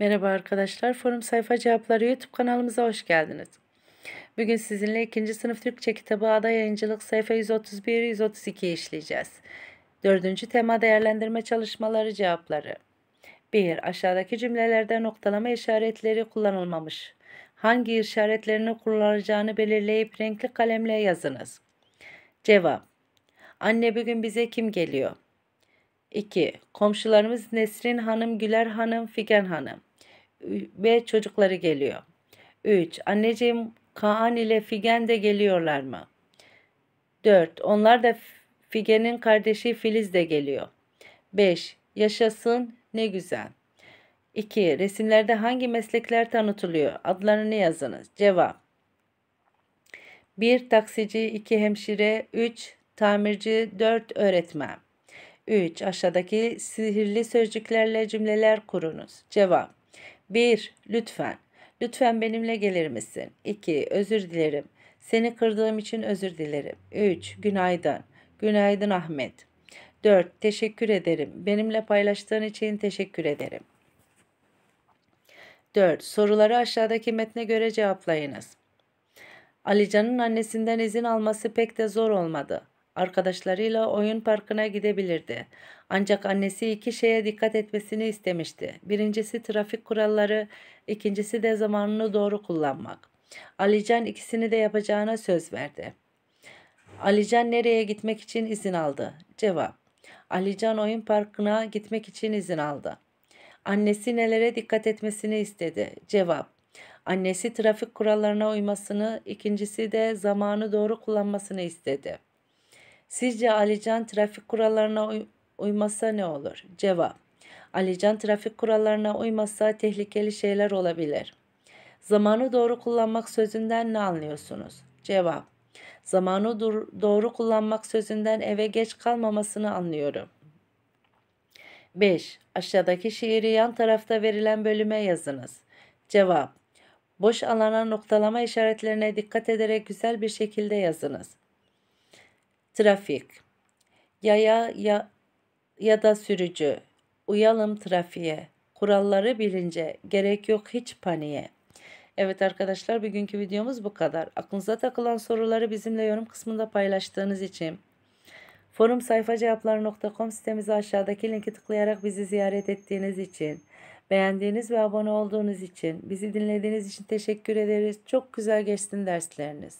Merhaba arkadaşlar, Forum Sayfa Cevapları YouTube kanalımıza hoş geldiniz. Bugün sizinle 2. sınıf Türkçe kitabı Ada Yayıncılık sayfa 131-132'yi işleyeceğiz. 4. tema değerlendirme çalışmaları cevapları. 1. Aşağıdaki cümlelerde noktalama işaretleri kullanılmamış. Hangi işaretlerini kullanacağını belirleyip renkli kalemle yazınız. Cevap Anne bugün bize kim geliyor? 2. Komşularımız Nesrin Hanım, Güler Hanım, Figen Hanım ve çocukları geliyor. 3. Anneciğim Kaan ile Figen de geliyorlar mı? 4. Onlar da Figen'in kardeşi Filiz de geliyor. 5. Yaşasın ne güzel. 2. Resimlerde hangi meslekler tanıtılıyor? Adlarını yazınız. Cevap. 1. Taksici 2. Hemşire 3. Tamirci 4. Öğretmen 3. Aşağıdaki sihirli sözcüklerle cümleler kurunuz. Cevap 1. Lütfen. Lütfen benimle gelir misin? 2. Özür dilerim. Seni kırdığım için özür dilerim. 3. Günaydın. Günaydın Ahmet. 4. Teşekkür ederim. Benimle paylaştığın için teşekkür ederim. 4. Soruları aşağıdaki metne göre cevaplayınız. Alican'ın annesinden izin alması pek de zor olmadı. Arkadaşlarıyla oyun parkına gidebilirdi. Ancak annesi iki şeye dikkat etmesini istemişti. Birincisi trafik kuralları, ikincisi de zamanını doğru kullanmak. Alican ikisini de yapacağına söz verdi. Alican nereye gitmek için izin aldı? Cevap. Alican oyun parkına gitmek için izin aldı. Annesi nelere dikkat etmesini istedi? Cevap. Annesi trafik kurallarına uymasını, ikincisi de zamanı doğru kullanmasını istedi. Sizce Alican trafik kurallarına uy uymasa ne olur? Cevap. Alican trafik kurallarına uymasa tehlikeli şeyler olabilir. Zamanı doğru kullanmak sözünden ne anlıyorsunuz? Cevap. Zamanı doğru kullanmak sözünden eve geç kalmamasını anlıyorum. 5. Aşağıdaki şiiri yan tarafta verilen bölüme yazınız. Cevap. Boş alana noktalama işaretlerine dikkat ederek güzel bir şekilde yazınız. Trafik Yaya ya, ya da sürücü Uyalım trafiğe. Kuralları bilince gerek yok hiç paniğe. Evet arkadaşlar bugünkü videomuz bu kadar. Aklınıza takılan soruları bizimle yorum kısmında paylaştığınız için forum sayfacevapları.com sitemize aşağıdaki linki tıklayarak bizi ziyaret ettiğiniz için beğendiğiniz ve abone olduğunuz için bizi dinlediğiniz için teşekkür ederiz. Çok güzel geçsin dersleriniz.